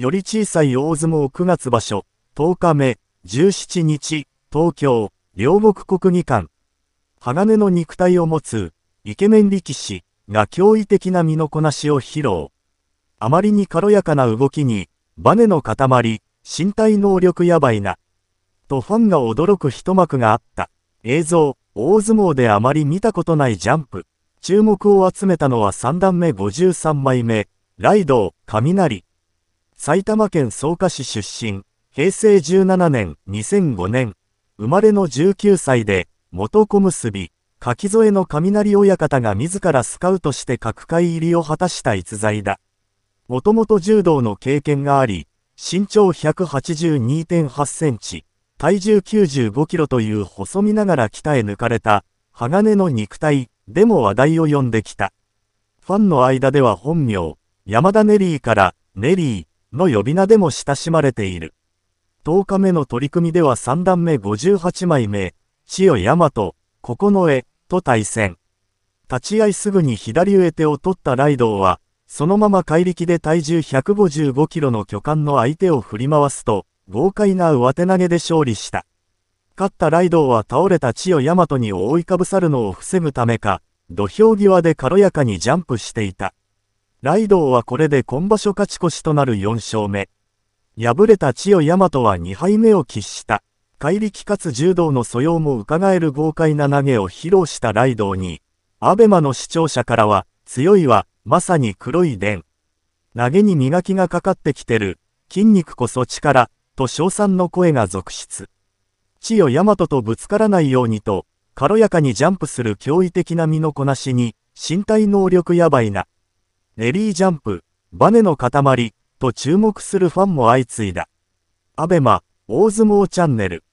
より小さい大相撲9月場所、10日目、17日、東京、両国国技館。鋼の肉体を持つ、イケメン力士が驚異的な身のこなしを披露。あまりに軽やかな動きに、バネの塊、身体能力やばいな。とファンが驚く一幕があった。映像、大相撲であまり見たことないジャンプ。注目を集めたのは3段目53枚目、ライド雷。埼玉県草加市出身、平成17年、2005年、生まれの19歳で、元小結び、柿添の雷親方が自らスカウトして各界入りを果たした逸材だ。もともと柔道の経験があり、身長182.8センチ、体重95キロという細身ながら鍛え抜かれた、鋼の肉体でも話題を呼んできた。ファンの間では本名、山田ネリーから、ネリー、の呼び名でも親しまれている。10日目の取り組みでは3段目58枚目、千代大和、九重、と対戦。立ち合いすぐに左上手を取ったライドウは、そのまま怪力で体重155キロの巨漢の相手を振り回すと、豪快な上手投げで勝利した。勝ったライドウは倒れた千代大和に覆いかぶさるのを防ぐためか、土俵際で軽やかにジャンプしていた。ライドウはこれで今場所勝ち越しとなる4勝目。敗れた千代大和は2敗目を喫した。怪力かつ柔道の素養も伺える豪快な投げを披露したライドウに、アベマの視聴者からは、強いは、まさに黒い伝。投げに磨きがかかってきてる、筋肉こそ力、と称賛の声が続出。千代大和とぶつからないようにと、軽やかにジャンプする驚異的な身のこなしに、身体能力やばいな。ネリージャンプ、バネの塊、と注目するファンも相次いだ。アベマ、大相撲チャンネル。